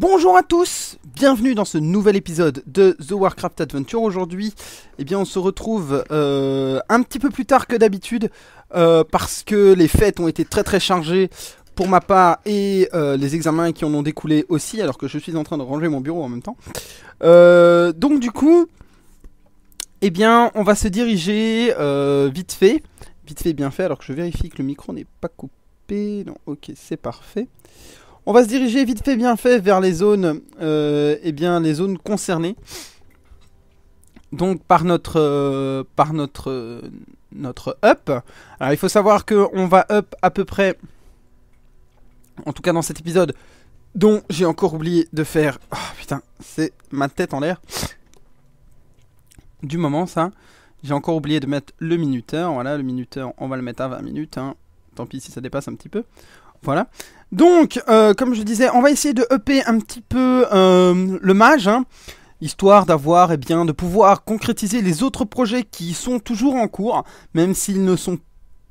Bonjour à tous, bienvenue dans ce nouvel épisode de The Warcraft Adventure. Aujourd'hui, eh bien, on se retrouve euh, un petit peu plus tard que d'habitude euh, parce que les fêtes ont été très très chargées pour ma part et euh, les examens qui en ont découlé aussi, alors que je suis en train de ranger mon bureau en même temps. donc du coup, eh bien, on va se diriger vite fait, vite fait bien fait, alors que je vérifie que le micro n'est pas coupé. Non, ok, c'est parfait. On va se diriger vite fait bien fait vers les zones, euh, eh bien, les zones concernées. Donc par notre, euh, par notre, euh, notre up. Alors il faut savoir qu'on va up à peu près, en tout cas dans cet épisode, dont j'ai encore oublié de faire... Oh, putain, c'est ma tête en l'air. Du moment ça. J'ai encore oublié de mettre le minuteur. Voilà, le minuteur, on va le mettre à 20 minutes. Hein. Tant pis si ça dépasse un petit peu. Voilà. Donc, euh, comme je disais, on va essayer de upper un petit peu euh, le mage, hein, histoire d'avoir, et eh bien, de pouvoir concrétiser les autres projets qui sont toujours en cours, même s'ils ne sont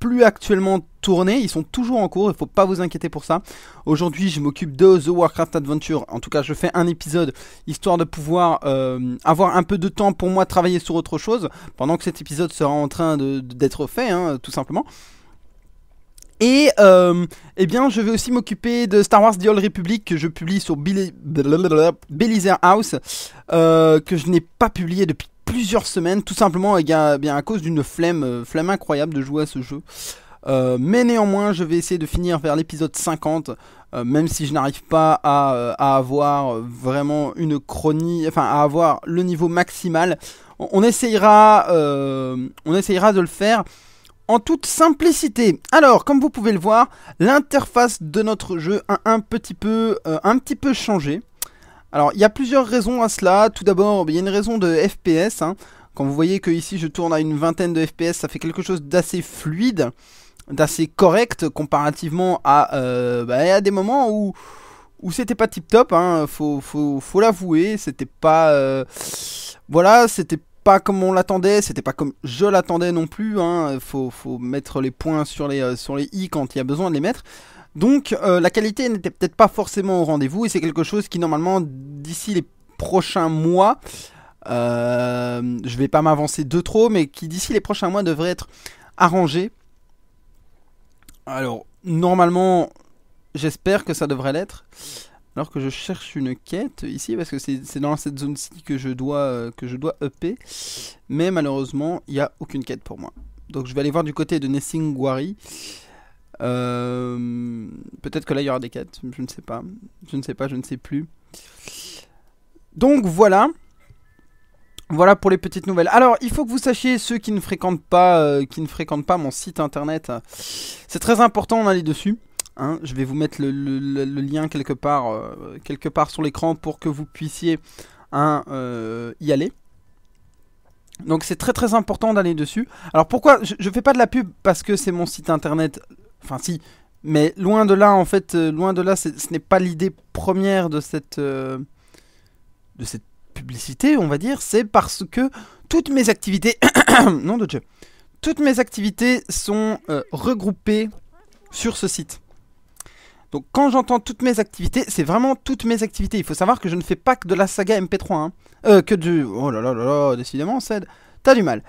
plus actuellement tournés, ils sont toujours en cours, il ne faut pas vous inquiéter pour ça. Aujourd'hui, je m'occupe de The Warcraft Adventure, en tout cas, je fais un épisode histoire de pouvoir euh, avoir un peu de temps pour moi travailler sur autre chose pendant que cet épisode sera en train d'être fait, hein, tout simplement. Et euh, eh bien, je vais aussi m'occuper de Star Wars The Old Republic que je publie sur Belizer House, euh, que je n'ai pas publié depuis plusieurs semaines, tout simplement eh eh bien, à cause d'une flemme, euh, flemme incroyable de jouer à ce jeu. mais néanmoins, je vais essayer de finir vers l'épisode 50, même si je n'arrive pas à, avoir vraiment une chronie, enfin à avoir le niveau maximal. On, essayera, on essayera de le faire en toute simplicité. Alors, comme vous pouvez le voir, l'interface de notre jeu a un petit peu, euh, un petit peu changé. Alors, il y a plusieurs raisons à cela. Tout d'abord, il y a une raison de FPS. Hein. Quand vous voyez que ici je tourne à une vingtaine de FPS, ça fait quelque chose d'assez fluide, d'assez correct comparativement à, euh, bah, à des moments où, où c'était pas tip top. Hein. Faut, faut, faut l'avouer, c'était pas, euh, voilà, c'était pas comme on l'attendait, c'était pas comme je l'attendais non plus. Hein. Faut, mettre les points sur les, euh, sur les i quand il y a besoin de les mettre. Donc euh, la qualité n'était peut-être pas forcément au rendez-vous et c'est quelque chose qui normalement d'ici les prochains mois, euh, je vais pas m'avancer de trop, mais qui d'ici les prochains mois devrait être arrangé. Alors normalement, j'espère que ça devrait l'être alors que je cherche une quête ici parce que c'est dans cette zone-ci que je dois euh, que je dois upper. Mais malheureusement, il n'y a aucune quête pour moi. Donc je vais aller voir du côté de Nessingwari. Euh, Peut-être que là il y aura des quêtes, je ne sais pas. Je ne sais pas, je ne sais plus. Donc voilà. Voilà pour les petites nouvelles. Alors, il faut que vous sachiez ceux qui ne fréquentent pas, euh, qui ne fréquentent pas mon site internet. C'est très important d'aller dessus. Hein, je vais vous mettre le, lien quelque part, euh, quelque part sur l'écran pour que vous puissiez hein, euh, y aller. Donc c'est très très important d'aller dessus. Alors pourquoi je, ne fais pas de la pub parce que c'est mon site internet. Enfin si, mais loin de là en fait, euh, loin de là, ce n'est pas l'idée première de cette de cette publicité, on va dire. C'est parce que toutes mes activités, non de toutes mes activités sont regroupées sur ce site. Donc quand j'entends toutes mes activités, c'est vraiment toutes mes activités. Il faut savoir que je ne fais pas que de la saga MP3. Hein. Euh, que du... Oh là là là là, décidément, Ced, t'as du mal.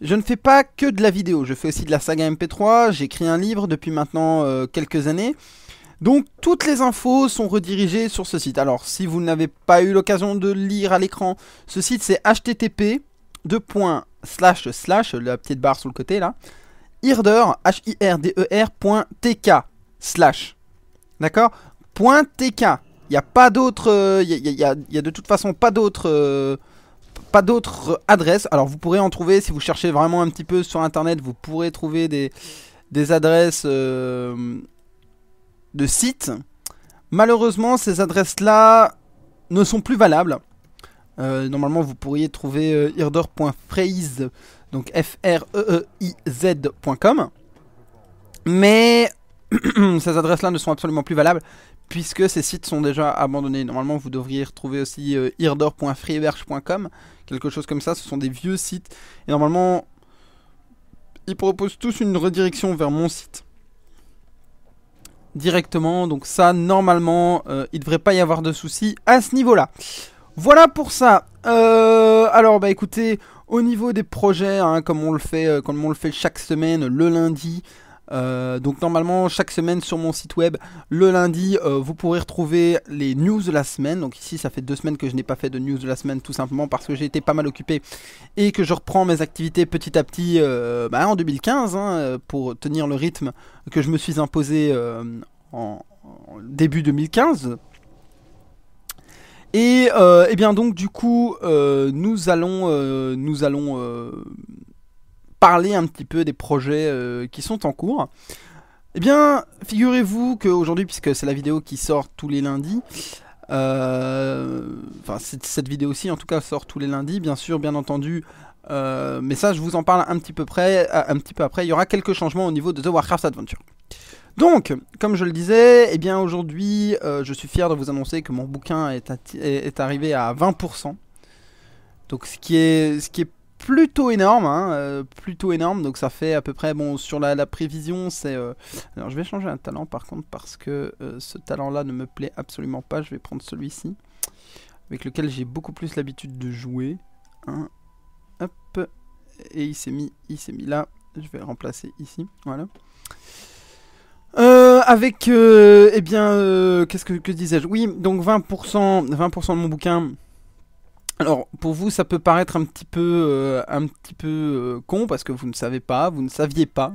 Je ne fais pas que de la vidéo, je fais aussi de la saga MP3, j'écris un livre depuis maintenant euh, quelques années. Donc toutes les infos sont redirigées sur ce site. Alors si vous n'avez pas eu l'occasion de lire à l'écran, ce site c'est http slash slash la petite barre le côté là D'accord Point TK. Il n'y a pas d'autre. Euh, il y, a de toute façon pas d'autre. Euh, pas d'autres adresses. Alors vous pourrez en trouver si vous cherchez vraiment un petit peu sur internet. Vous pourrez trouver des, des adresses euh, de sites. Malheureusement, ces adresses-là ne sont plus valables. normalement, vous pourriez trouver euh, donc f r e e i z.com. Mais ces adresses-là ne sont absolument plus valables puisque ces sites sont déjà abandonnés. Normalement, vous devriez retrouver aussi euh, irdor.freeberge.com, quelque chose comme ça. Ce sont des vieux sites. Et normalement, ils proposent tous une redirection vers mon site directement. Donc ça, normalement, euh, il ne devrait pas y avoir de soucis à ce niveau-là. Voilà pour ça. Euh, alors, bah écoutez, au niveau des projets, hein, comme on le fait, comme on le fait chaque semaine, le lundi. Euh, donc normalement chaque semaine sur mon site web le lundi euh, vous pourrez retrouver les news de la semaine. Donc ici ça fait deux semaines que je n'ai pas fait de news de la semaine tout simplement parce que j'ai été pas mal occupé et que je reprends mes activités petit à petit euh, bah, en 2015 hein, pour tenir le rythme que je me suis imposé en, début 2015. Et, eh bien donc du coup nous allons, nous allons parler un petit peu des projets euh, qui sont en cours. Eh bien, figurez-vous qu'aujourd'hui, puisque c'est la vidéo qui sort tous les lundis, euh, enfin cette vidéo-ci en tout cas sort tous les lundis, bien sûr, bien entendu, euh, mais ça, je vous en parle un petit peu près, un petit peu après. Il y aura quelques changements au niveau de The Warcraft Adventure. Donc, comme je le disais, eh bien aujourd'hui, je suis fier de vous annoncer que mon bouquin est, est, arrivé à 20%. Donc, ce qui est, ce qui est plutôt énorme, hein, euh, plutôt énorme. Donc ça fait à peu près, bon, sur la, prévision, c'est... Euh, alors je vais changer un talent par contre parce que euh, ce talent-là ne me plaît absolument pas. Je vais prendre celui-ci, avec lequel j'ai beaucoup plus l'habitude de jouer. Hop, et il s'est mis, il s'est mis là. Je vais le remplacer ici, voilà. avec, eh bien, qu'est-ce que, que disais-je Oui, donc 20%, 20 de mon bouquin alors pour vous ça peut paraître un petit peu, euh, un petit peu euh, con parce que vous ne savez pas, vous ne saviez pas,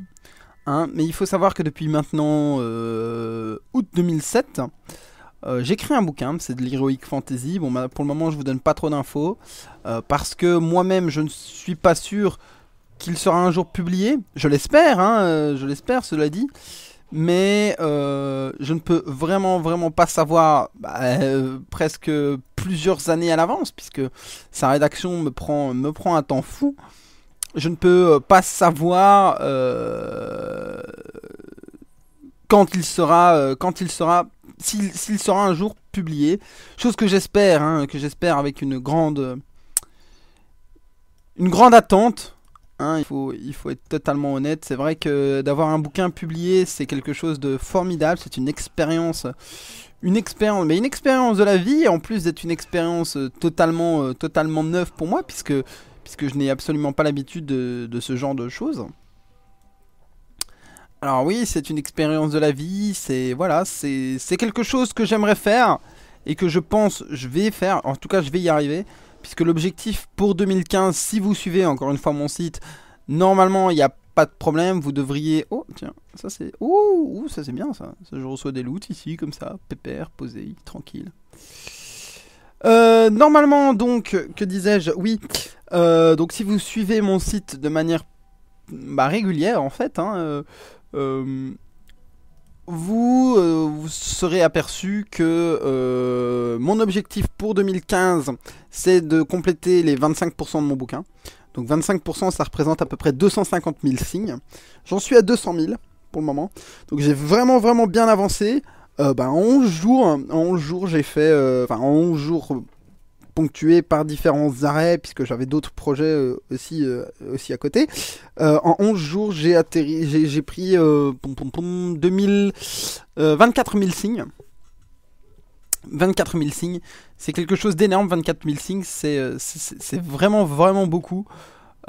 hein, mais il faut savoir que depuis maintenant euh, août 2007, j'écris un bouquin, c'est de l'Heroic Fantasy, bon pour le moment je vous donne pas trop d'infos, parce que moi-même je ne suis pas sûr qu'il sera un jour publié, je l'espère, hein, je l'espère cela dit, mais je ne peux vraiment vraiment pas savoir bah, presque plusieurs années à l'avance, puisque sa rédaction me prend, me prend un temps fou. Je ne peux euh, pas savoir euh, quand il sera, euh, quand il sera, s'il sera un jour publié. Chose que j'espère, hein, que j'espère avec une grande, une grande attente. Hein. il, faut, il faut être totalement honnête. C'est vrai que d'avoir un bouquin publié, c'est quelque chose de formidable. C'est une expérience, une expérience, mais une expérience de la vie, en plus d'être une expérience euh, totalement, euh, totalement neuve pour moi, puisque, puisque je n'ai absolument pas l'habitude de, ce genre de choses. Alors oui, c'est une expérience de la vie, c'est voilà, c'est quelque chose que j'aimerais faire et que je pense je vais faire, en tout cas je vais y arriver, puisque l'objectif pour 2015, si vous suivez encore une fois mon site, normalement il n'y a pas de problème, vous devriez. Oh, tiens, ça c'est. Ouh, ça c'est bien ça. Je reçois des loots ici, comme ça, pépère, posé, tranquille. Euh, normalement, donc, que disais-je Oui, euh, donc si vous suivez mon site de manière bah, régulière, en fait, hein, euh, vous, vous, serez aperçu que mon objectif pour 2015, c'est de compléter les 25% de mon bouquin. Donc 25%, ça représente à peu près 250 000 signes. J'en suis à 200 000 pour le moment. Donc j'ai vraiment, vraiment bien avancé. Euh, bah, en 11 jours, j'ai fait... Euh, enfin, en 11 jours ponctué par différents arrêts, puisque j'avais d'autres projets euh, aussi, aussi à côté. en 11 jours, j'ai atterri, j'ai pris 2000, 24 000 signes. 24 000 signes, c'est quelque chose d'énorme, 24 000 signes, euh, c'est vraiment, vraiment beaucoup.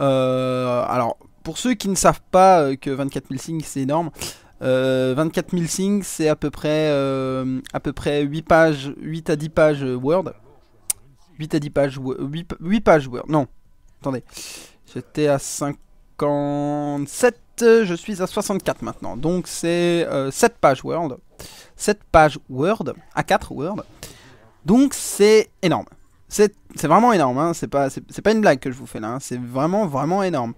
Euh, alors, pour ceux qui ne savent pas euh, que 24 000 signes, c'est énorme, 24 000 signes, c'est à peu près, à peu près 8, pages, 8 à 10 pages Word. 8 à 10 pages, 8, 8 pages Word, non, attendez, j'étais à 57, je suis à 64 maintenant, donc c'est 7 pages Word. 7 pages Word, à 4 Word. Donc c'est énorme. C'est vraiment énorme, hein. c'est pas, pas une blague que je vous fais là, hein. c'est vraiment vraiment énorme.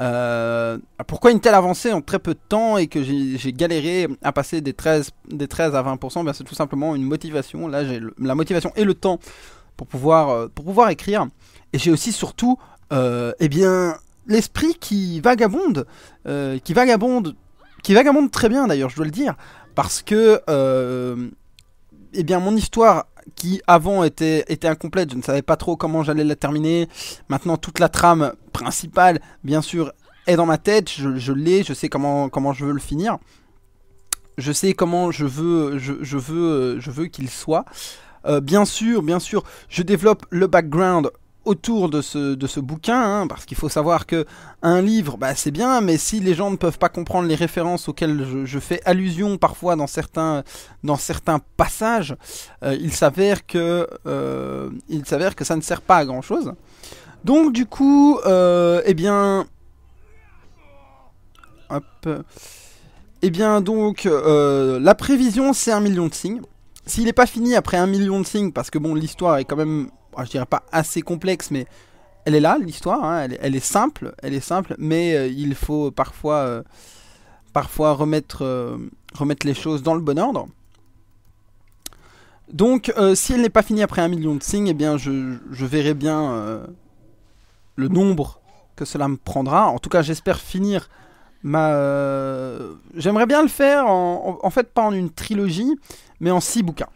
Euh, pourquoi une telle avancée en très peu de temps et que j'ai galéré à passer des 13, des 13 à 20% eh C'est tout simplement une motivation. Là, j'ai la motivation et le temps pour pouvoir, euh, pour pouvoir écrire. Et j'ai aussi surtout euh, eh bien, l'esprit qui vagabonde, qui vagabonde, qui vagabonde très bien d'ailleurs, je dois le dire parce que euh, eh bien mon histoire qui avant était, était incomplète, je ne savais pas trop comment j'allais la terminer. Maintenant toute la trame principale, bien sûr, est dans ma tête, je, l'ai, je sais comment, comment je veux le finir. Je sais comment je veux, je, veux, euh, je veux qu'il soit. Euh, bien sûr, bien sûr, je développe le background autour de ce, de ce bouquin, hein, parce qu'il faut savoir que un livre, bah, c'est bien, mais si les gens ne peuvent pas comprendre les références auxquelles je, fais allusion parfois dans certains, dans certains passages, euh, il s'avère que euh, il s'avère que ça ne sert pas à grand chose. Donc du coup, euh, eh bien, hop, eh bien donc euh, la prévision c'est un million de signes. S'il n'est pas fini après un million de signes, parce que bon, l'histoire est quand même je dirais pas assez complexe, mais elle est là, l'histoire, hein, elle, est simple, elle est simple, mais euh, il faut parfois, euh, parfois remettre, euh, remettre les choses dans le bon ordre. Donc, si elle n'est pas finie après un million de signes, eh bien, je, verrai bien le nombre que cela me prendra. En tout cas, j'espère finir ma... J'aimerais bien le faire, en, en, fait, pas en une trilogie, mais en six bouquins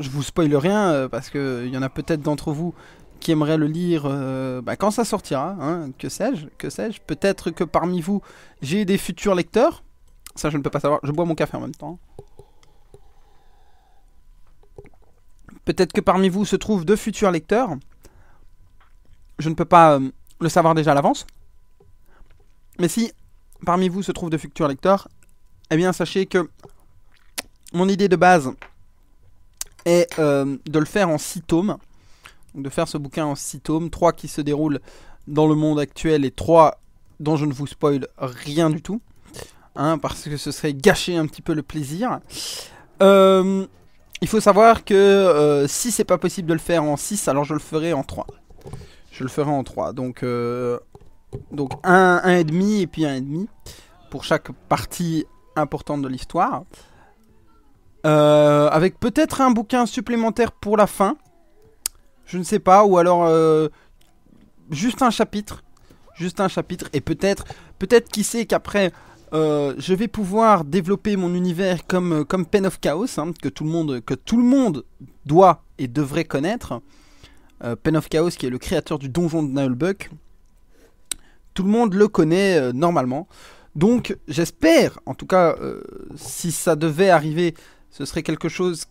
je vous spoil rien euh, parce qu'il y en a peut-être d'entre vous qui aimeraient le lire euh, bah, quand ça sortira, hein, que sais-je, que sais-je. Peut-être que parmi vous, j'ai des futurs lecteurs. Ça, je ne peux pas savoir. Je bois mon café en même temps. Peut-être que parmi vous se trouvent de futurs lecteurs. Je ne peux pas euh, le savoir déjà à l'avance. Mais si parmi vous se trouvent de futurs lecteurs, eh bien sachez que mon idée de base et euh, de le faire en six tomes. de faire ce bouquin en 6 tomes, 3 qui se déroulent dans le monde actuel et 3 dont je ne vous spoil rien du tout, hein, parce que ce serait gâcher un petit peu le plaisir. Euh, il faut savoir que euh, si c'est pas possible de le faire en 6, alors je le ferai en 3. Je le ferai en 3. Donc, donc 1,5 et, et puis 1,5 pour chaque partie importante de l'histoire. Euh, avec peut-être un bouquin supplémentaire pour la fin. Je ne sais pas. Ou alors euh, juste un chapitre. Juste un chapitre. Et peut-être, peut-être qui sait qu'après... Euh, je vais pouvoir développer mon univers comme, comme Pen of Chaos, hein, que, tout le monde, que tout le monde doit et devrait connaître. Pen of Chaos, qui est le créateur du donjon de Nihilbuck. Tout le monde le connaît normalement. Donc j'espère, en tout cas, si ça devait arriver, ce serait quelque chose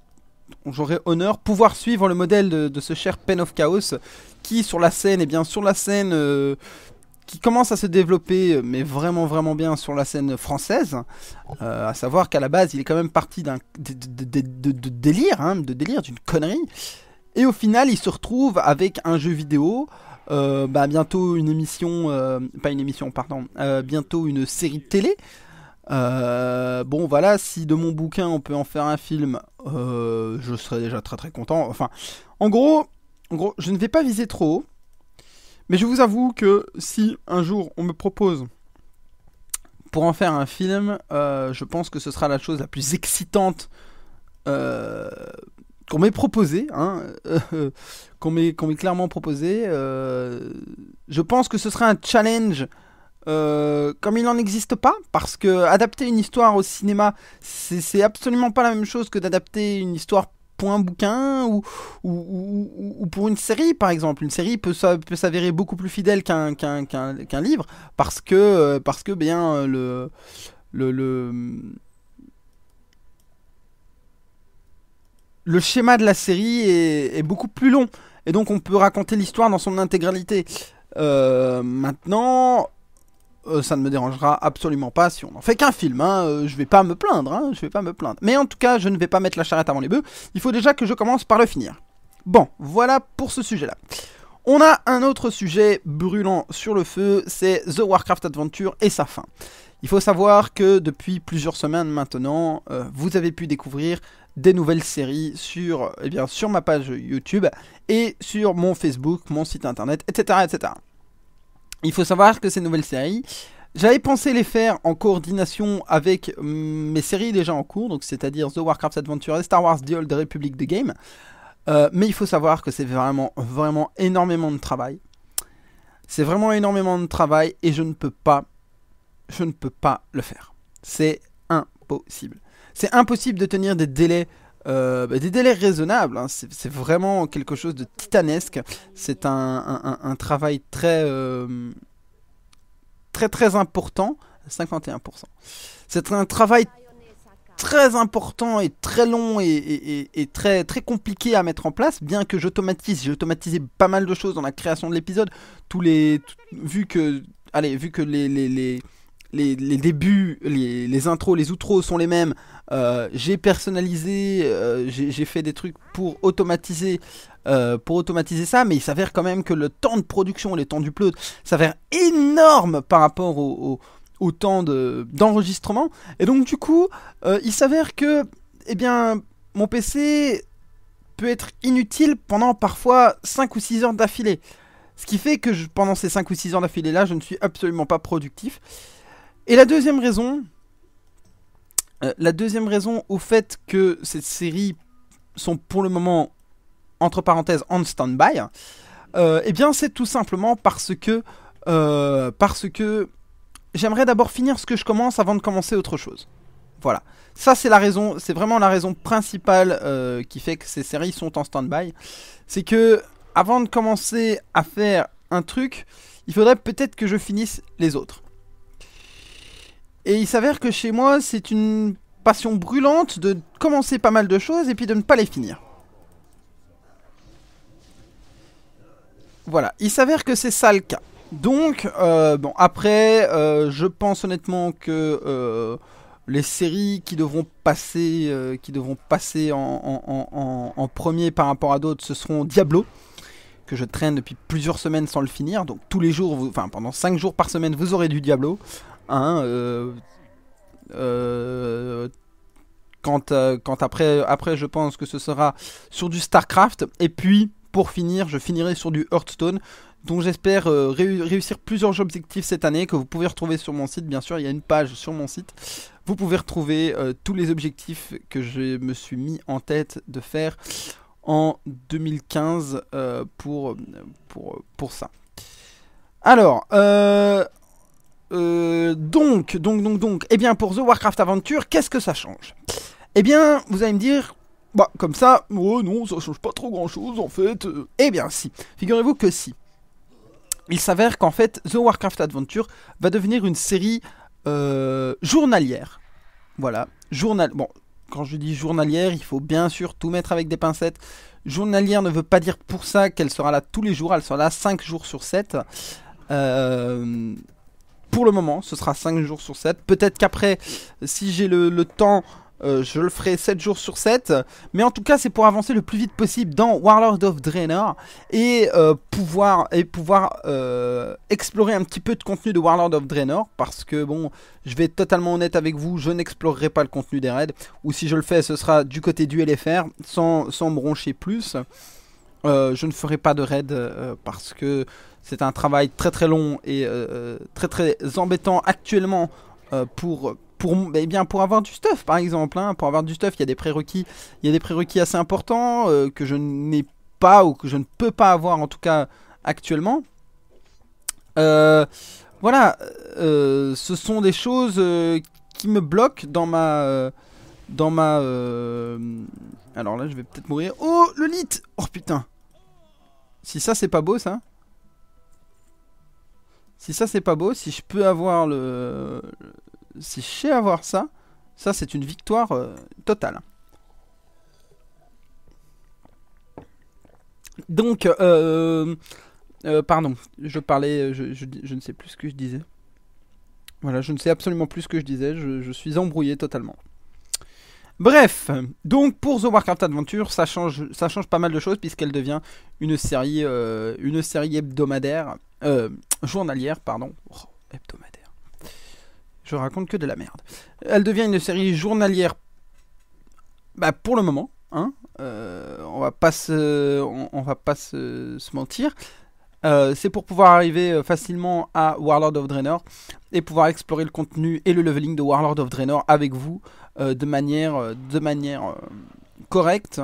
j'aurais honneur pouvoir suivre le modèle de, ce cher Pen of Chaos qui sur la scène et eh bien sur la scène euh, qui commence à se développer mais vraiment vraiment bien sur la scène française euh, à savoir qu'à la base il est quand même parti d'un de, délire hein, de délire d'une connerie et au final il se retrouve avec un jeu vidéo euh, bah, bientôt une émission pas une émission pardon bientôt une série de télé euh, bon voilà, si de mon bouquin on peut en faire un film, euh, je serais déjà très très content. Enfin, en gros, en gros, je ne vais pas viser trop mais je vous avoue que si un jour on me propose pour en faire un film, euh, je pense que ce sera la chose la plus excitante qu'on m'ait proposée, hein, qu'on m'ait clairement proposée. je pense que ce sera un challenge euh, comme il n'en existe pas, parce que adapter une histoire au cinéma, c'est absolument pas la même chose que d'adapter une histoire pour un bouquin ou, pour une série, par exemple. Une série peut, s'avérer beaucoup plus fidèle qu'un livre, parce que, euh, parce que bien, euh, le, le, le schéma de la série est, beaucoup plus long. Et donc on peut raconter l'histoire dans son intégralité. maintenant, euh, ça ne me dérangera absolument pas si on n'en fait qu'un film. Hein, euh, je vais pas me plaindre, hein, je vais pas me plaindre. Mais en tout cas, je ne vais pas mettre la charrette avant les bœufs. Il faut déjà que je commence par le finir. Bon, voilà pour ce sujet-là. On a un autre sujet brûlant sur le feu, c'est The Warcraft Adventure et sa fin. Il faut savoir que depuis plusieurs semaines maintenant, euh, vous avez pu découvrir des nouvelles séries sur, eh bien, sur ma page YouTube et sur mon Facebook, mon site internet, etc. etc. Il faut savoir que ces nouvelles séries, j'avais pensé les faire en coordination avec mm, mes séries déjà en cours, donc c'est-à-dire The Warcraft Adventure et Star Wars The Old Republic The Game. Euh, mais il faut savoir que c'est vraiment, vraiment énormément de travail. C'est vraiment énormément de travail et je ne peux pas, je ne peux pas le faire. C'est impossible. C'est impossible de tenir des délais euh, bah, des délais raisonnables. Hein, c'est vraiment quelque chose de titanesque. C'est un, un, travail très, euh, très, très important. 51%. C'est un travail très important et très long et, très, très compliqué à mettre en place, bien que j'automatise. J'ai automatisé pas mal de choses dans la création de l'épisode. Tous les. Vu que. Allez, vu que les, les les, débuts, les, intros, les outros sont les mêmes. Euh, j'ai personnalisé, euh, j'ai fait des trucs pour automatiser, euh, pour automatiser ça, mais il s'avère quand même que le temps de production, les temps du plot, s'avère énorme par rapport au, temps d'enregistrement. Et donc du coup, il s'avère que, eh bien, mon PC peut être inutile pendant parfois 5 ou 6 heures d'affilée. Ce qui fait que pendant ces 5 ou 6 heures d'affilée là, je ne suis absolument pas productif. Et la deuxième raison, euh, la deuxième raison au fait que ces séries sont pour le moment entre parenthèses en stand-by, et euh, eh bien c'est tout simplement parce que euh, parce que j'aimerais d'abord finir ce que je commence avant de commencer autre chose. Voilà. Ça c'est la raison, c'est vraiment la raison principale qui fait que ces séries sont en stand-by, c'est que avant de commencer à faire un truc, il faudrait peut-être que je finisse les autres. Et il s'avère que chez moi, c'est une passion brûlante de commencer pas mal de choses et puis de ne pas les finir. Voilà, il s'avère que c'est ça le cas. Donc, euh, bon, après, euh, je pense honnêtement que euh, les séries qui devront passer, qui devront passer en, premier par rapport à d'autres, ce seront Diablo, que je traîne depuis plusieurs semaines sans le finir. Donc, tous les jours, enfin, pendant 5 jours par semaine, vous aurez du Diablo. Hein, euh, euh, quand, euh, après, je pense que ce sera sur du StarCraft. Et puis, pour finir, je finirai sur du Hearthstone dont j'espère réussir plusieurs objectifs cette année que vous pouvez retrouver sur mon site. Bien sûr, il y a une page sur mon site. Vous pouvez retrouver tous les objectifs que je me suis mis en tête de faire en 2015 pour, pour, pour ça. Alors, euh euh, donc, donc, donc, donc, eh bien pour The Warcraft Adventure, qu'est-ce que ça change Eh bien, vous allez me dire, bah comme ça, oh non, ça change pas trop grand-chose en fait. Euh. Eh bien si, figurez-vous que si. Il s'avère qu'en fait, The Warcraft Adventure va devenir une série euh, journalière. Voilà, journal. Bon, quand je dis journalière, il faut bien sûr tout mettre avec des pincettes. Journalière ne veut pas dire pour ça qu'elle sera là tous les jours, elle sera là 5 jours sur 7. Euh, pour le moment, ce sera 5 jours sur 7. Peut-être qu'après, si j'ai le, temps, euh, je le ferai 7 jours sur 7. Mais en tout cas, c'est pour avancer le plus vite possible dans Warlord of Draenor et euh, pouvoir, et pouvoir euh, explorer un petit peu de contenu de Warlord of Draenor. Parce que, bon, je vais être totalement honnête avec vous, je n'explorerai pas le contenu des raids. Ou si je le fais, ce sera du côté du LFR, sans, sans broncher plus. je ne ferai pas de raids parce que c'est un travail très très long et euh, euh, très très embêtant actuellement euh, pour pour, eh bien, pour avoir du stuff par exemple. Hein. Pour avoir du stuff, il y a des prérequis, il y des prérequis assez importants que je n'ai pas ou que je ne peux pas avoir en tout cas actuellement. voilà, ce sont des choses qui me bloquent dans ma dans ma alors là je vais peut-être mourir. Oh le lit Oh putain si ça c'est pas beau ça si ça c'est pas beau, si je peux avoir le... Si je sais avoir ça, ça c'est une victoire euh, totale. Donc, euh, euh, pardon, je parlais, je, je, ne sais plus ce que je disais. Voilà, je ne sais absolument plus ce que je disais, je suis embrouillé totalement. Bref, donc pour The Warcraft Adventure, ça change, ça change pas mal de choses puisqu'elle devient une série, euh, une série hebdomadaire, euh, journalière, pardon, oh, hebdomadaire. Je raconte que de la merde. Elle devient une série journalière, bah, pour le moment, hein, euh, on va pas se, va pas se, mentir. c'est pour pouvoir arriver facilement à Warlord of Draenor et pouvoir explorer le contenu et le leveling de Warlord of Draenor avec vous euh, de manière, euh, de manière euh, correcte.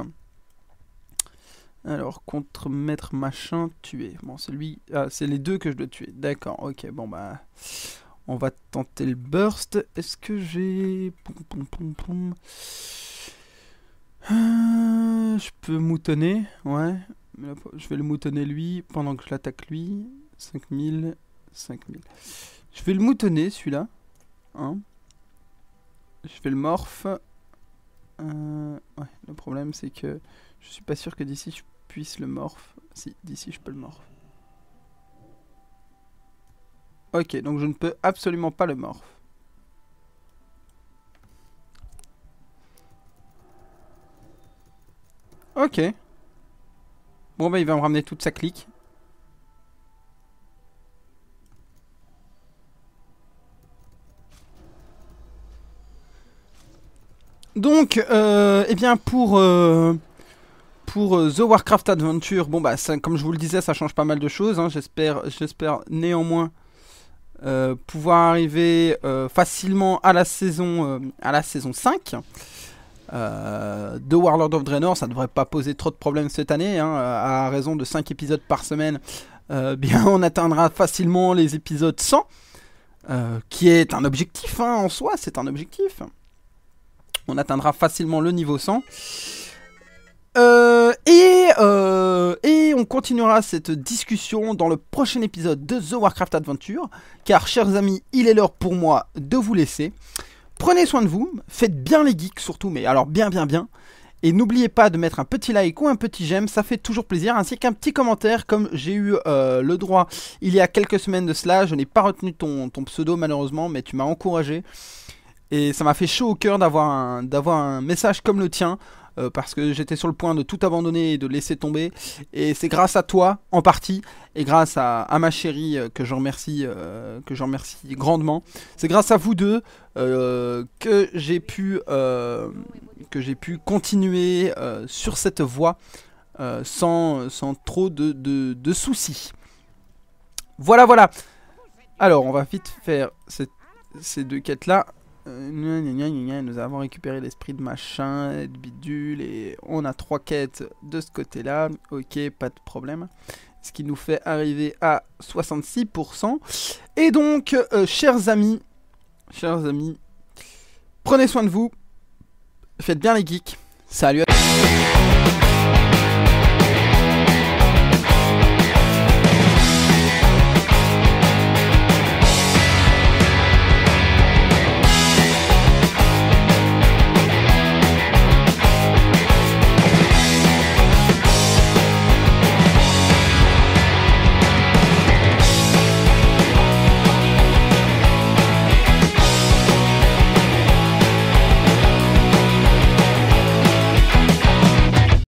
Alors, contre maître machin, tuer. Bon, c'est lui. Ah, c'est les deux que je dois tuer. D'accord, ok, bon bah. On va tenter le burst. Est-ce que j'ai. Ah, je peux moutonner, ouais. je vais le moutonner lui pendant que je l'attaque lui. 5000, 5000. Je vais le moutonner celui-là. Hein je fais le morph. Euh, le problème c'est que je suis pas sûr que d'ici je puisse le morph. Si, d'ici je peux le morph. Ok, donc je ne peux absolument pas le morph. Ok. Bon bah il va me ramener toute sa clique. Donc, euh, eh bien, pour, euh, pour euh, The Warcraft Adventure, bon, bah, comme je vous le disais, ça change pas mal de choses. Hein. J'espère néanmoins pouvoir arriver facilement à la saison, à la saison 5. de Warlord of Draenor, ça ne devrait pas poser trop de problèmes cette année, hein, à raison de 5 épisodes par semaine, bien on atteindra facilement les épisodes 100, qui est un objectif hein, en soi, c'est un objectif on atteindra facilement le niveau 100. Euh, et, euh, et on continuera cette discussion dans le prochain épisode de The Warcraft Adventure, car chers amis, il est l'heure pour moi de vous laisser. Prenez soin de vous, faites bien les geeks surtout, mais alors bien bien bien. Et n'oubliez pas de mettre un petit like ou un petit j'aime, ça fait toujours plaisir, ainsi qu'un petit commentaire, comme j'ai eu euh, le droit il y a quelques semaines de cela. Je n'ai pas retenu ton pseudo malheureusement, mais tu m'as encouragé. Et ça m'a fait chaud au cœur d'avoir un, d'avoir un message comme le tien, euh, parce que j'étais sur le point de tout abandonner et de laisser tomber. Et c'est grâce à toi, en partie, et grâce à, ma chérie, euh, que je remercie, euh, que remercie grandement. C'est grâce à vous deux que j'ai pu, que j'ai pu continuer sur cette voie sans, trop de, soucis. Voilà, voilà. Alors, on va vite faire ces deux quêtes-là nous avons récupéré l'esprit de machin, de bidule, et on a trois quêtes de ce côté-là. Ok, pas de problème. Ce qui nous fait arriver à 66%. Et donc, euh, chers amis, chers amis, prenez soin de vous. Faites bien les geeks. Salut à tous.